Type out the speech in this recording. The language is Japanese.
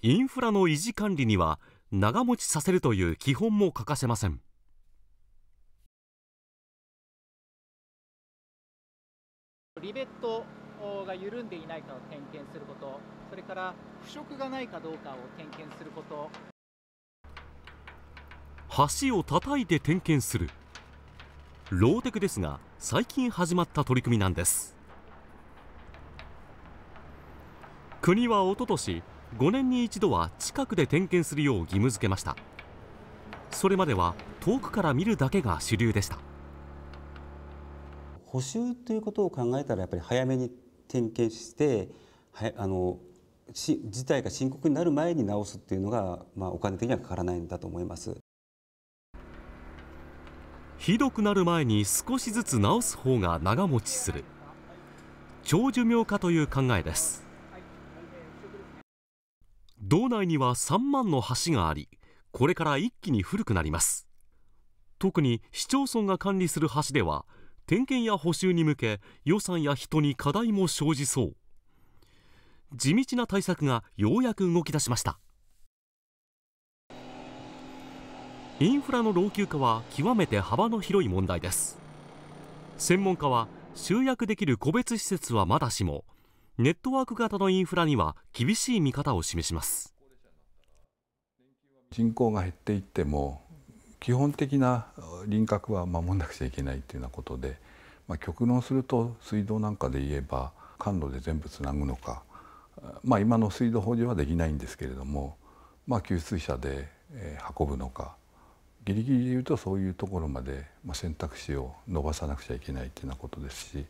インフラの維持管理には長持ちさせるという基本も欠かせませんリベットが緩んでいないかを点検することそれから腐食がないかどうかを点検すること橋を叩いて点検するローテクですが最近始まった取り組みなんです国は一昨年5年に一度は近くで点検するよう義務付けましたそれまでは遠くから見るだけが主流でした補修ということを考えたらやっぱり早めに点検してはあのし事態が深刻になる前に直すっていうのが、まあ、お金的にはかからないんだと思いますひどくなる前に少しずつ直す方が長持ちする長寿命化という考えです道内には3万の橋がありこれから一気に古くなります特に市町村が管理する橋では点検や補修に向け予算や人に課題も生じそう地道な対策がようやく動き出しましたインフラの老朽化は極めて幅の広い問題です専門家は集約できる個別施設はまだしもネットワーク型のインフラには厳しい見方を示します人口が減っていっても基本的な輪郭は守らなくちゃいけないというようなことで、まあ、極論すると水道なんかで言えば管路で全部つなぐのか、まあ、今の水道法上はできないんですけれども、まあ、給水車で運ぶのかギリギリで言うとそういうところまで選択肢を伸ばさなくちゃいけないというようなことですし。